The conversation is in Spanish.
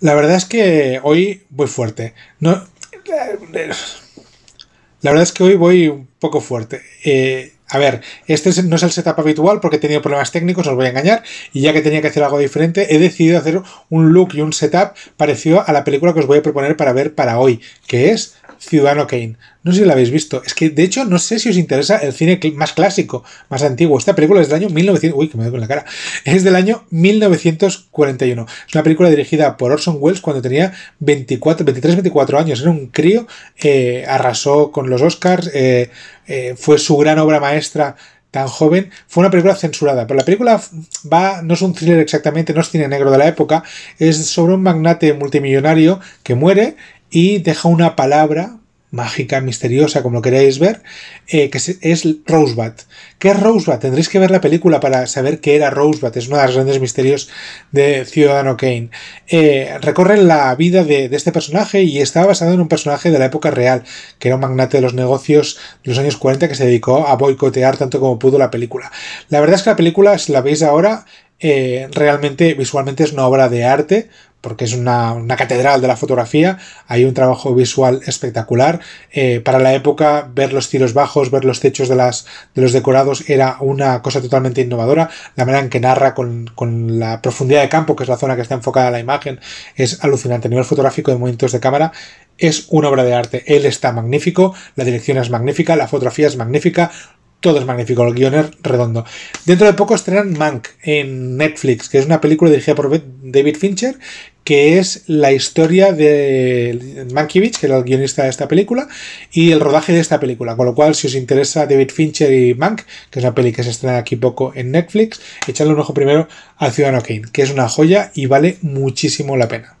La verdad es que hoy voy fuerte. No, la verdad es que hoy voy un poco fuerte. Eh, a ver, este no es el setup habitual porque he tenido problemas técnicos, os voy a engañar, y ya que tenía que hacer algo diferente, he decidido hacer un look y un setup parecido a la película que os voy a proponer para ver para hoy, que es Ciudadano Kane. No sé si la habéis visto. Es que, de hecho, no sé si os interesa el cine más clásico, más antiguo. Esta película es del año 1900... Uy, que me doy con la cara. Es del año 1941. Es una película dirigida por Orson Welles cuando tenía 24, 23, 24 años. Era un crío, eh, arrasó con los Oscars, eh, eh, fue su gran obra maestra tan joven, fue una película censurada. Pero la película va, no es un thriller exactamente, no es cine negro de la época, es sobre un magnate multimillonario que muere y deja una palabra mágica, misteriosa, como lo queráis ver, eh, que es Rosebud. ¿Qué es Rosebud? Tendréis que ver la película para saber qué era Rosebud. Es uno de los grandes misterios de Ciudadano Kane. Eh, recorre la vida de, este personaje y está basado en un personaje de la época real, que era un magnate de los negocios de los años 40 que se dedicó a boicotear tanto como pudo la película. La verdad es que la película, si la veis ahora, eh, realmente visualmente es una obra de arte, porque es una, una, catedral de la fotografía, hay un trabajo visual espectacular. Eh, para la época, ver los tiros bajos, ver los techos de, las, de los decorados era una cosa totalmente innovadora. La manera en que narra con, con la profundidad de campo, que es la zona que está enfocada a la imagen, es alucinante. A nivel fotográfico de momentos de cámara, es una obra de arte. Él está magnífico, la dirección es magnífica, la fotografía es magnífica, todo es magnífico, el guion redondo. Dentro de poco estrenan Mank en Netflix, que es una película dirigida por David Fincher, que es la historia de Mankiewicz, que era el guionista de esta película, y el rodaje de esta película. Con lo cual, si os interesa David Fincher y Mank, que es una peli que se estrena aquí poco en Netflix, echadle un ojo primero a Ciudadano Kane, que es una joya y vale muchísimo la pena.